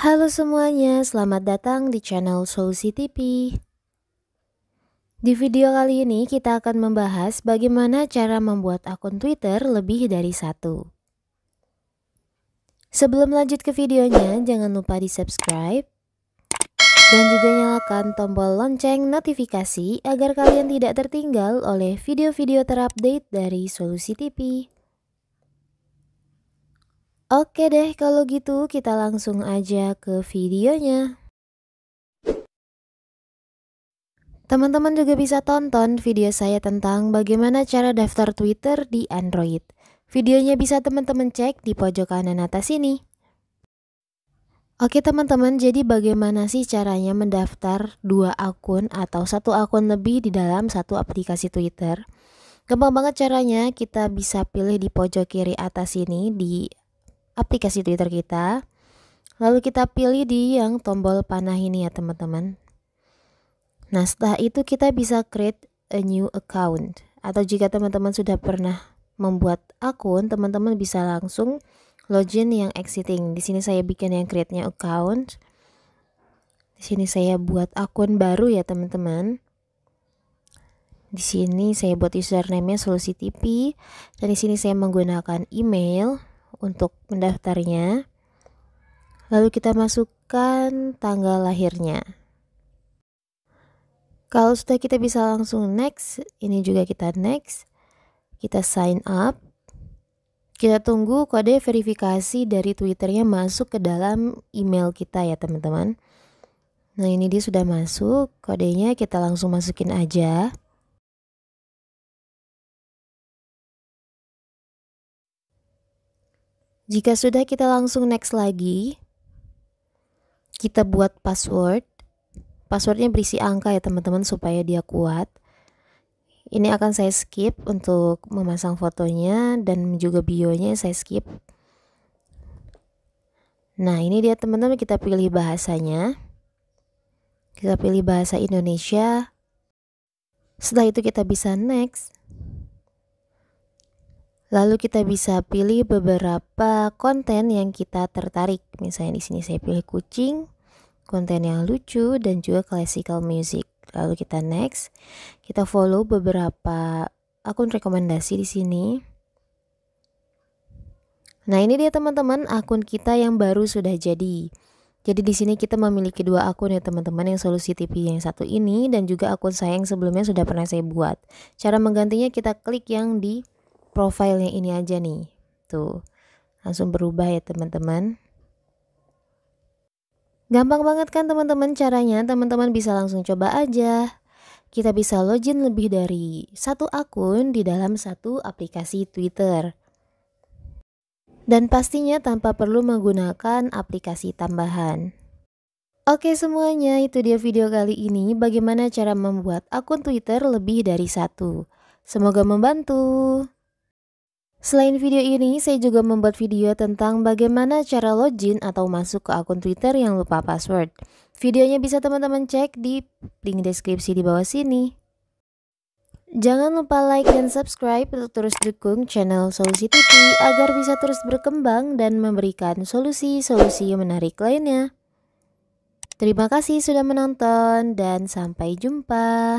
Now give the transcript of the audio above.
Halo semuanya, selamat datang di channel Solusi TV. Di video kali ini kita akan membahas bagaimana cara membuat akun Twitter lebih dari satu. Sebelum lanjut ke videonya, jangan lupa di subscribe dan juga nyalakan tombol lonceng notifikasi agar kalian tidak tertinggal oleh video-video terupdate dari Solusi TV. Oke deh, kalau gitu kita langsung aja ke videonya. Teman-teman juga bisa tonton video saya tentang bagaimana cara daftar Twitter di Android. Videonya bisa teman-teman cek di pojok kanan atas ini. Oke teman-teman, jadi bagaimana sih caranya mendaftar dua akun atau satu akun lebih di dalam satu aplikasi Twitter? Gampang banget caranya, kita bisa pilih di pojok kiri atas ini di aplikasi Twitter kita. Lalu kita pilih di yang tombol panah ini ya teman-teman. Nah setelah itu kita bisa create a new account. Atau jika teman-teman sudah pernah membuat akun, teman-teman bisa langsung login yang exiting. Di sini saya bikin yang create new account. Di sini saya buat akun baru ya teman-teman. Di sini saya buat username-nya solusi TV dan di sini saya menggunakan email untuk mendaftarnya. Lalu kita masukkan tanggal lahirnya. Kalau sudah kita bisa langsung next, ini juga kita next. Kita sign up. Kita tunggu kode verifikasi dari Twitternya masuk ke dalam email kita ya teman-teman. Nah ini dia sudah masuk, kodenya kita langsung masukin aja. Jika sudah kita langsung next lagi. Kita buat password. Passwordnya berisi angka ya teman-teman supaya dia kuat. Ini akan saya skip untuk memasang fotonya dan juga bionya saya skip. Nah ini dia teman-teman kita pilih bahasanya. Kita pilih bahasa Indonesia. Setelah itu kita bisa next. Lalu kita bisa pilih beberapa konten yang kita tertarik. Misalnya di sini saya pilih kucing, konten yang lucu dan juga classical music. Lalu kita next, kita follow beberapa akun rekomendasi di sini. Nah, ini dia teman-teman akun kita yang baru sudah jadi. Jadi di sini kita memiliki dua akun ya teman-teman yang solusi TV yang satu ini dan juga akun saya yang sebelumnya sudah pernah saya buat. Cara menggantinya kita klik yang di profilnya ini aja nih. Tuh. Langsung berubah ya teman-teman. Gampang banget kan teman-teman caranya, teman-teman bisa langsung coba aja. Kita bisa login lebih dari satu akun di dalam satu aplikasi Twitter. Dan pastinya tanpa perlu menggunakan aplikasi tambahan. Oke semuanya, itu dia video kali ini bagaimana cara membuat akun Twitter lebih dari satu. Semoga membantu. Selain video ini, saya juga membuat video tentang bagaimana cara login atau masuk ke akun Twitter yang lupa password. Videonya bisa teman-teman cek di link deskripsi di bawah sini. Jangan lupa like dan subscribe untuk terus dukung channel Solusi TV agar bisa terus berkembang dan memberikan solusi-solusi menarik lainnya. Terima kasih sudah menonton dan sampai jumpa.